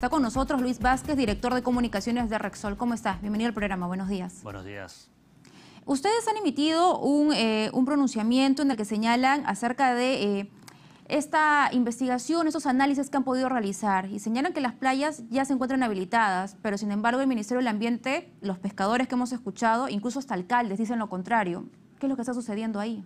Está con nosotros Luis Vázquez, director de comunicaciones de Rexol. ¿Cómo estás? Bienvenido al programa. Buenos días. Buenos días. Ustedes han emitido un, eh, pronunciamiento en el que señalan acerca de eh, esta investigación, esos análisis que han podido realizar y señalan que las playas ya se encuentran habilitadas, pero sin embargo el Ministerio del Ambiente, los pescadores que hemos escuchado, incluso hasta alcaldes dicen lo contrario. ¿Qué es lo que está sucediendo ahí?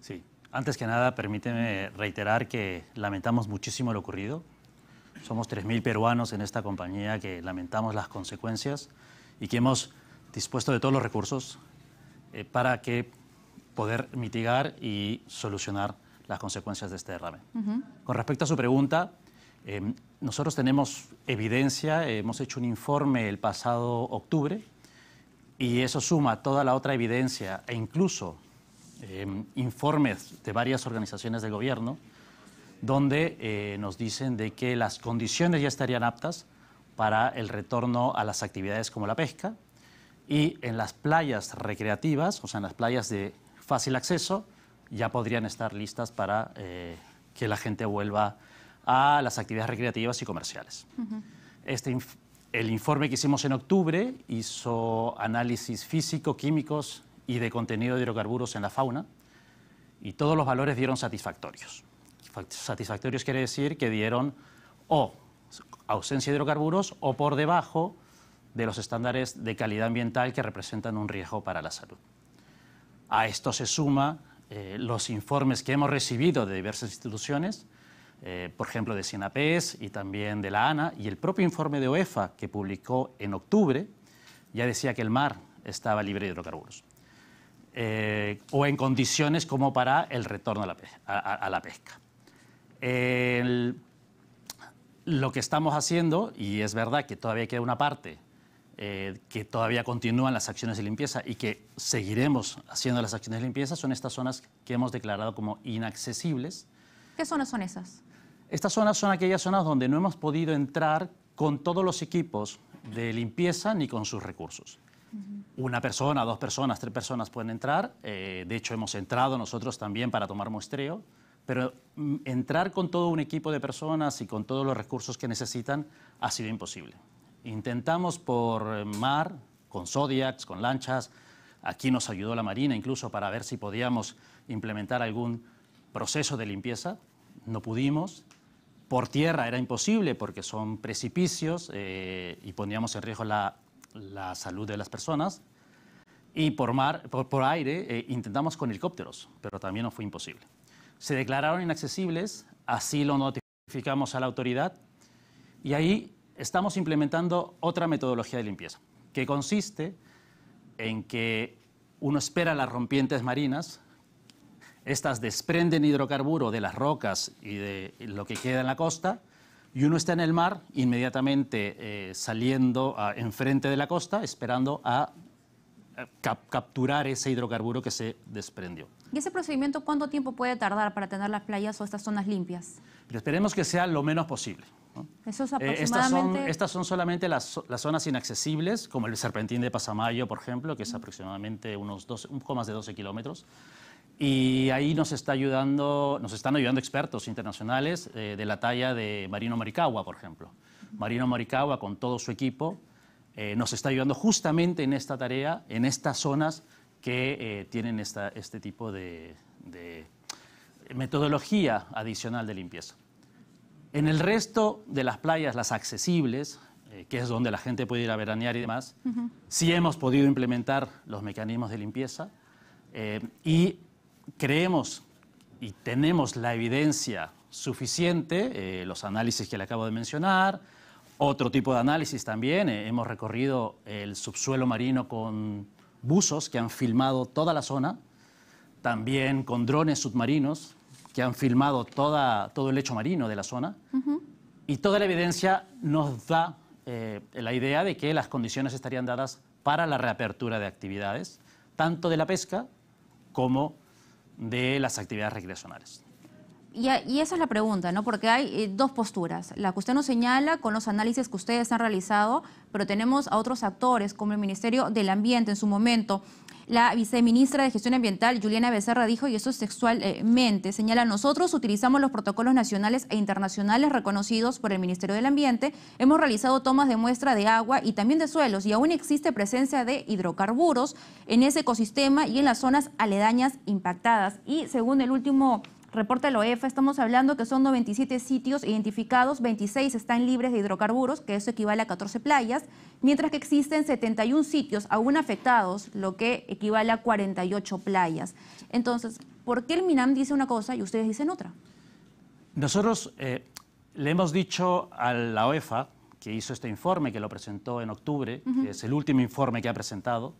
Sí, antes que nada permíteme reiterar que lamentamos muchísimo lo ocurrido. Somos 3.000 peruanos en esta compañía que lamentamos las consecuencias y que hemos dispuesto de todos los recursos eh, para que poder mitigar y solucionar las consecuencias de este derrame. Con respecto a su pregunta, em, nosotros tenemos evidencia, hemos hecho un informe el pasado octubre y eso suma toda la otra evidencia e incluso em, informes de varias organizaciones del gobierno donde eh, nos dicen de que las condiciones ya estarían aptas para el retorno a las actividades como la pesca y en las playas recreativas, o sea, en las playas de fácil acceso, ya podrían estar listas para eh, que la gente vuelva a las actividades recreativas y comerciales. Este el informe que hicimos en octubre hizo análisis físico, químicos y de contenido de hidrocarburos en la fauna y todos los valores dieron satisfactorios. Satisfactorios quiere decir que dieron o ausencia de hidrocarburos o por debajo de los estándares de calidad ambiental que representan un riesgo para la salud. A esto se suma eh, los informes que hemos recibido de diversas instituciones, eh, por ejemplo de CINAPES y también de la ANA, y el propio informe de OEFA que publicó en octubre ya decía que el mar estaba libre de hidrocarburos. Eh, o en condiciones como para el retorno a la pesca lo que estamos haciendo, y es verdad que todavía queda una parte, eh, que todavía continúan las acciones de limpieza y que seguiremos haciendo las acciones de limpieza, son estas zonas que hemos declarado como inaccesibles. ¿Qué zonas son esas? Estas zonas son aquellas zonas donde no hemos podido entrar con todos los equipos de limpieza ni con sus recursos. Una persona, dos personas, tres personas pueden entrar. Eh, de hecho, hemos entrado nosotros también para tomar muestreo. Pero mm, entrar con todo un equipo de personas y con todos los recursos que necesitan ha sido imposible. Intentamos por eh, mar, con Zodiacs, con lanchas. Aquí nos ayudó la Marina incluso para ver si podíamos implementar algún proceso de limpieza. No pudimos. Por tierra era imposible porque son precipicios eh, y poníamos en riesgo la, salud de las personas. Y por, mar, por, aire eh, intentamos con helicópteros, pero también no fue imposible se declararon inaccesibles, así lo notificamos a la autoridad y ahí estamos implementando otra metodología de limpieza, que consiste en que uno espera las rompientes marinas, estas desprenden hidrocarburo de las rocas y de lo que queda en la costa, y uno está en el mar inmediatamente eh, saliendo ah, enfrente de la costa esperando a capturar ese hidrocarburo que se desprendió. ¿Y ese procedimiento cuánto tiempo puede tardar para tener las playas o estas zonas limpias? esperemos que sea lo menos posible. Eh, estas, son, solamente las, zonas inaccesibles, como el serpentín de Pasamayo, por ejemplo, que es aproximadamente unos un poco más de 12 kilómetros. Y ahí nos, está ayudando, nos están ayudando expertos internacionales eh, de la talla de Marino Morikawa, por ejemplo. Marino Morikawa, con todo su equipo, eh, nos está ayudando justamente en esta tarea, en estas zonas que eh, tienen este tipo de, metodología adicional de limpieza. En el resto de las playas, las accesibles, eh, que es donde la gente puede ir a veranear y demás, sí hemos podido implementar los mecanismos de limpieza y creemos y tenemos la evidencia suficiente, los análisis que le acabo de mencionar, otro tipo de análisis también, eh, hemos recorrido el subsuelo marino con buzos que han filmado toda la zona, también con drones submarinos que han filmado todo el lecho marino de la zona. Y toda la evidencia nos da eh, la idea de que las condiciones estarían dadas para la reapertura de actividades, tanto de la pesca como de las actividades recreacionales y, esa es la pregunta, ¿no? Porque hay eh, dos posturas. La que usted nos señala con los análisis que ustedes han realizado, pero tenemos a otros actores, como el Ministerio del Ambiente en su momento. La viceministra de Gestión Ambiental, Juliana Becerra, dijo, y eso es sexualmente, señala, nosotros utilizamos los protocolos nacionales e internacionales reconocidos por el Ministerio del Ambiente, hemos realizado tomas de muestra de agua y también de suelos, y aún existe presencia de hidrocarburos en ese ecosistema y en las zonas aledañas impactadas. Y según el último reporta la OEFA, estamos hablando que son 97 sitios identificados, 26 están libres de hidrocarburos, que eso equivale a 14 playas, mientras que existen 71 sitios aún afectados, lo que equivale a 48 playas. Entonces, ¿por qué el MINAM dice una cosa y ustedes dicen otra? Nosotros eh, le hemos dicho a la OEFA, que hizo este informe, que lo presentó en octubre, que es el último informe que ha presentado,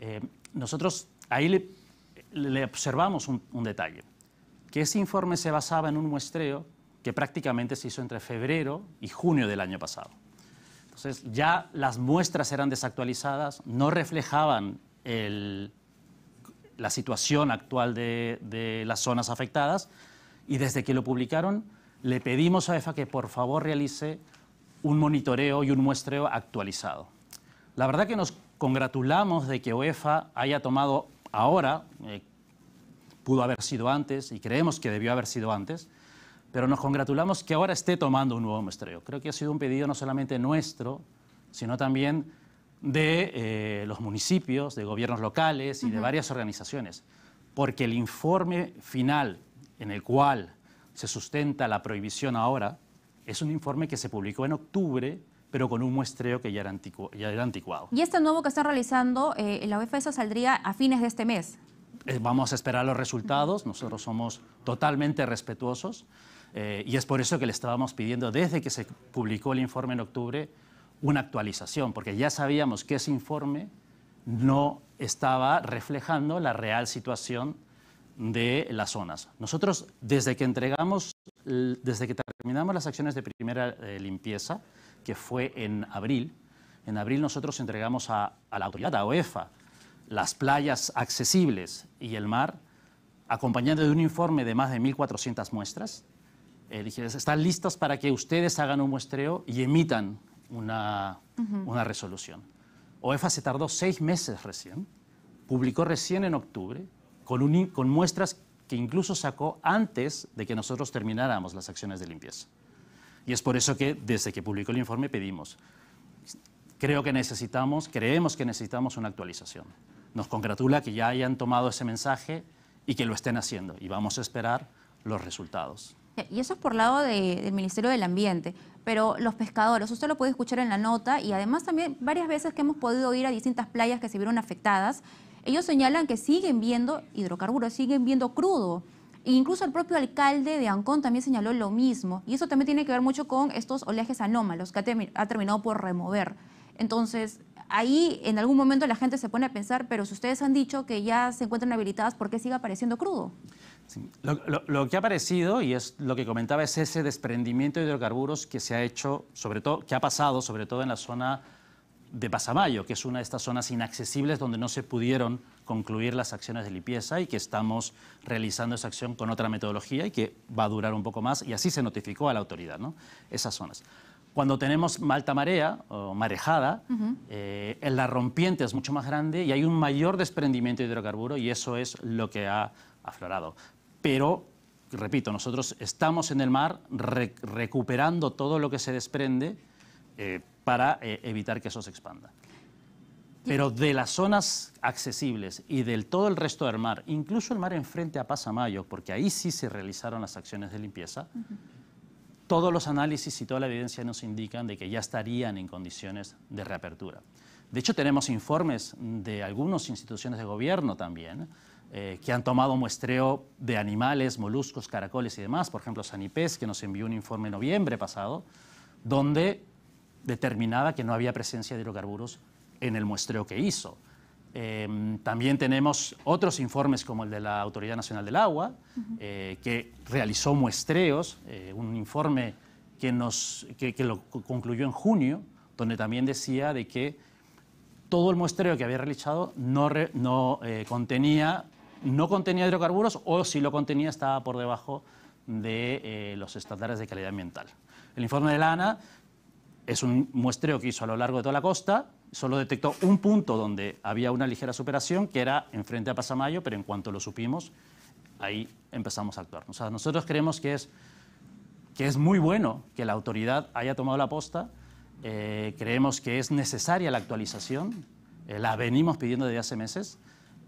eh, nosotros ahí le, observamos un detalle que ese informe se basaba en un muestreo que prácticamente se hizo entre febrero y junio del año pasado. Entonces ya las muestras eran desactualizadas, no reflejaban la situación actual de, las zonas afectadas y desde que lo publicaron le pedimos a EFA que por favor realice un monitoreo y un muestreo actualizado. La verdad que nos congratulamos de que UEFA haya tomado ahora, eh, pudo haber sido antes y creemos que debió haber sido antes, pero nos congratulamos que ahora esté tomando un nuevo muestreo. Creo que ha sido un pedido no solamente nuestro, sino también de eh, los municipios, de gobiernos locales y de varias organizaciones, porque el informe final en el cual se sustenta la prohibición ahora es un informe que se publicó en octubre pero con un muestreo que ya era, era anticuado. Y este nuevo que están realizando, eh, la UFS e saldría a fines de este mes. Eh, vamos a esperar los resultados, nosotros somos totalmente respetuosos eh, y es por eso que le estábamos pidiendo desde que se publicó el informe en octubre una actualización, porque ya sabíamos que ese informe no estaba reflejando la real situación de las zonas. Nosotros, desde que desde que terminamos las acciones de primera eh, limpieza, que fue en abril, en abril nosotros entregamos a la autoridad, a OEFA, las playas accesibles y el mar, acompañado de un informe de más de 1.400 muestras. Eh, están listas para que ustedes hagan un muestreo y emitan una, resolución. OEFA se tardó seis meses recién, publicó recién en octubre, con, con muestras que incluso sacó antes de que nosotros termináramos las acciones de limpieza. Y es por eso que desde que publicó el informe pedimos creo que necesitamos, creemos que necesitamos una actualización. Nos congratula que ya hayan tomado ese mensaje y que lo estén haciendo y vamos a esperar los resultados. Eh, y eso es por lado del Ministerio del Ambiente, pero los pescadores, usted lo puede escuchar en la nota y además también varias veces que hemos podido ir a distintas playas que se vieron afectadas, ellos señalan que siguen viendo hidrocarburos, siguen viendo crudo. E incluso el propio alcalde de Ancón también señaló lo mismo. Y eso también tiene que ver mucho con estos oleajes anómalos que ha terminado por remover. Entonces, ahí en algún momento la gente se pone a pensar, pero si ustedes han dicho que ya se encuentran habilitadas, ¿por qué sigue apareciendo crudo? Lo, que ha aparecido, y es lo que comentaba, es ese desprendimiento de hidrocarburos que se ha hecho, sobre todo, que ha pasado sobre todo en la zona de Pasamayo, que es una de estas zonas inaccesibles donde no se pudieron concluir las acciones de limpieza y que estamos realizando esa acción con otra metodología y que va a durar un poco más y así se notificó a la autoridad, ¿no? Esas zonas. Cuando tenemos malta marea o marejada, eh, en la rompiente es mucho más grande y hay un mayor desprendimiento de hidrocarburo y eso es lo que ha aflorado. Pero, repito, nosotros estamos en el mar recuperando todo lo que se desprende eh, para eh, evitar que eso se expanda. Pero de las zonas accesibles y del todo el resto del mar, incluso el mar enfrente a Pasamayo, porque ahí sí se realizaron las acciones de limpieza, todos los análisis y toda la evidencia nos indican de que ya estarían en condiciones de reapertura. De hecho, tenemos informes de algunas instituciones de gobierno también eh, que han tomado muestreo de animales, moluscos, caracoles y demás. Por ejemplo, Sanipes, que nos envió un informe en noviembre pasado, donde determinaba que no había presencia de hidrocarburos en el muestreo que hizo. Em, también tenemos otros informes como el de la Autoridad Nacional del Agua, eh, que realizó muestreos, eh, un informe que, lo concluyó en junio, donde también decía de que todo el muestreo que había realizado no, eh, contenía no contenía hidrocarburos o si lo contenía estaba por debajo de los estándares de calidad ambiental. El informe de la ANA es un muestreo que hizo a lo largo de toda la costa, solo detectó un punto donde había una ligera superación, que era enfrente a Pasamayo, pero en cuanto lo supimos, ahí empezamos a actuar. O nosotros creemos que es, que es muy bueno que la autoridad haya tomado la posta, eh, creemos que es necesaria la actualización, eh, la venimos pidiendo desde hace meses.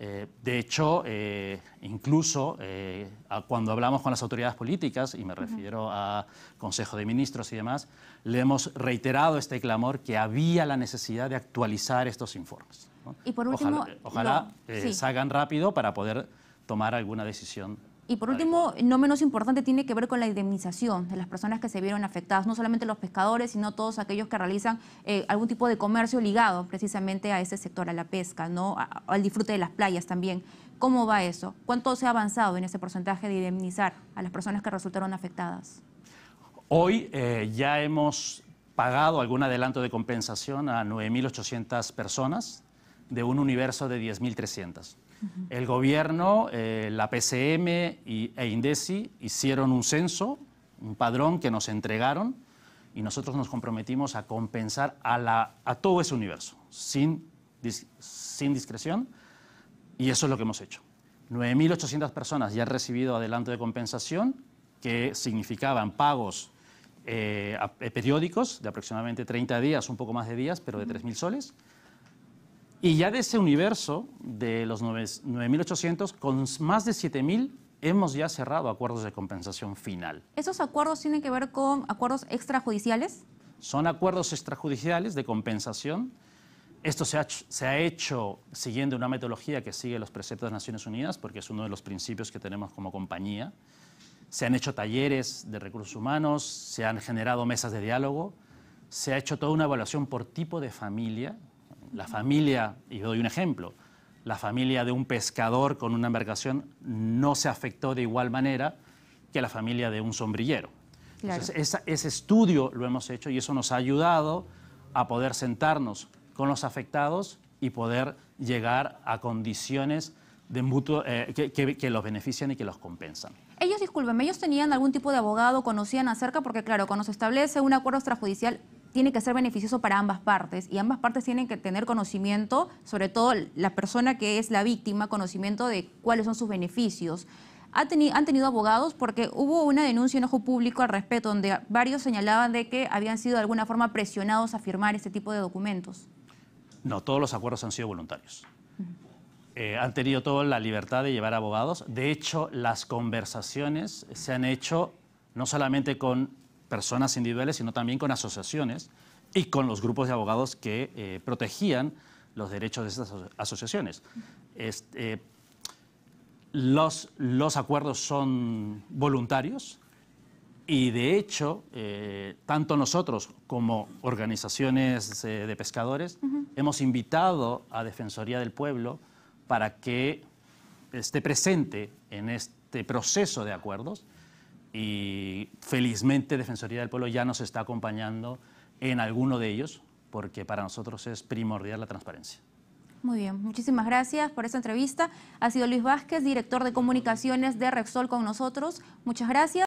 Eh, de hecho, eh, incluso eh, cuando hablamos con las autoridades políticas, y me refiero a Consejo de Ministros y demás, le hemos reiterado este clamor que había la necesidad de actualizar estos informes. Y por último, ojalá, salgan rápido para poder tomar alguna decisión y por último, no menos importante, tiene que ver con la indemnización de las personas que se vieron afectadas, no solamente los pescadores, sino todos aquellos que realizan eh, algún tipo de comercio ligado precisamente a ese sector, a la pesca, ¿no? al disfrute de las playas también. ¿Cómo va eso? ¿Cuánto se ha avanzado en ese porcentaje de indemnizar a las personas que resultaron afectadas? Hoy eh, ya hemos pagado algún adelanto de compensación a 9.800 personas de un universo de 10.300. El gobierno, eh, la PCM e Indesi hicieron un censo, un padrón que nos entregaron y nosotros nos comprometimos a compensar a, todo ese universo, sin, discreción, y eso es lo que hemos hecho. 9.800 personas ya han recibido adelanto de compensación, que significaban pagos eh, eh, periódicos de aproximadamente 30 días, un poco más de días, pero de 3.000 soles. Y ya de ese universo de los 9.800, con más de 7.000 hemos ya cerrado acuerdos de compensación final. ¿Esos acuerdos tienen que ver con acuerdos extrajudiciales? Son acuerdos extrajudiciales de compensación. Esto se ha, se ha, hecho siguiendo una metodología que sigue los preceptos de Naciones Unidas, porque es uno de los principios que tenemos como compañía. Se han hecho talleres de recursos humanos, se han generado mesas de diálogo, se ha hecho toda una evaluación por tipo de familia, la familia, y doy un ejemplo, la familia de un pescador con una embarcación no se afectó de igual manera que la familia de un sombrillero. ese estudio lo hemos hecho y eso nos ha ayudado a poder sentarnos con los afectados y poder llegar a condiciones eh, que, los benefician y que los compensan. Ellos, discúlpenme, ellos tenían algún tipo de abogado, conocían acerca, porque claro, cuando se establece un acuerdo extrajudicial, tiene que ser beneficioso para ambas partes y ambas partes tienen que tener conocimiento, sobre todo la persona que es la víctima, conocimiento de cuáles son sus beneficios. han tenido abogados porque hubo una denuncia en ojo público al respecto donde varios señalaban de que habían sido de alguna forma presionados a firmar este tipo de documentos. No, todos los acuerdos han sido voluntarios. Eh, han tenido toda la libertad de llevar abogados. De hecho, las conversaciones se han hecho no solamente con personas individuales, sino también con asociaciones y con los grupos de abogados que eh, protegían los derechos de esas asociaciones. Este, los, acuerdos son voluntarios y de hecho, eh, tanto nosotros como organizaciones eh, de pescadores hemos invitado a Defensoría del Pueblo para que esté presente en este proceso de acuerdos y felizmente Defensoría del Pueblo ya nos está acompañando en alguno de ellos, porque para nosotros es primordial la transparencia. Muy bien, muchísimas gracias por esta entrevista. Ha sido Luis Vázquez, director de comunicaciones de Rexol con nosotros. Muchas gracias.